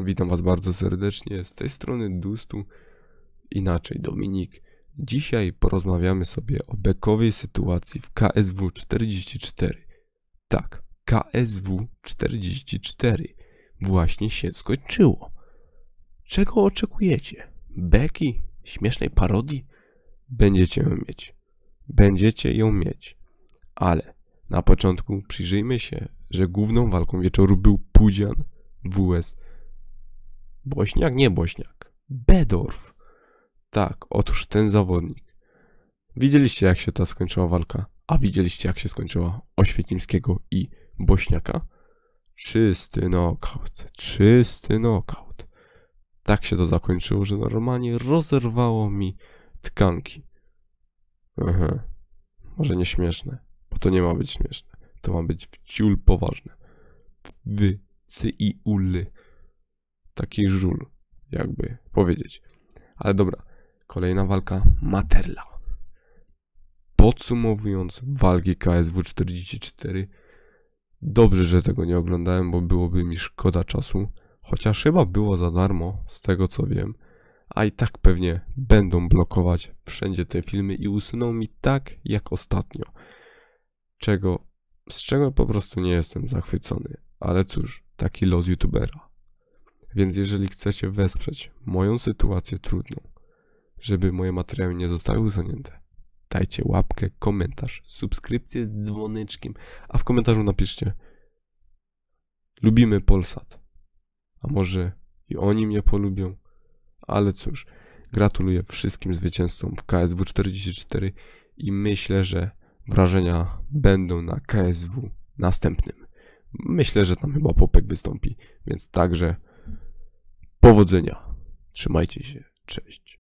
Witam Was bardzo serdecznie z tej strony Dustu, inaczej Dominik. Dzisiaj porozmawiamy sobie o bekowej sytuacji w KSW 44. Tak, KSW 44 właśnie się skończyło. Czego oczekujecie? Beki? Śmiesznej parodii? Będziecie ją mieć. Będziecie ją mieć. Ale na początku przyjrzyjmy się, że główną walką wieczoru był Pudzian WS Bośniak, nie Bośniak. Bedorf. Tak, otóż ten zawodnik. Widzieliście, jak się ta skończyła walka, a widzieliście, jak się skończyła Oświecimskiego i Bośniaka? Czysty knockout, czysty knockout. Tak się to zakończyło, że normalnie rozerwało mi tkanki. Aha. Może nie śmieszne, bo to nie ma być śmieszne. To ma być wciul poważne. W C i uly taki żul, jakby powiedzieć. Ale dobra, kolejna walka Materla. Podsumowując walki KSW 44, dobrze, że tego nie oglądałem, bo byłoby mi szkoda czasu, chociaż chyba było za darmo, z tego co wiem. A i tak pewnie będą blokować wszędzie te filmy i usuną mi tak jak ostatnio. Czego, z czego po prostu nie jestem zachwycony. Ale cóż, taki los youtubera. Więc jeżeli chcecie wesprzeć moją sytuację trudną, żeby moje materiały nie zostały usunięte, dajcie łapkę, komentarz, subskrypcję z dzwoneczkiem, a w komentarzu napiszcie lubimy Polsat. A może i oni mnie polubią, ale cóż, gratuluję wszystkim zwycięzcom w KSW 44 i myślę, że wrażenia będą na KSW następnym. Myślę, że tam chyba Popek wystąpi, więc także Powodzenia. Trzymajcie się. Cześć.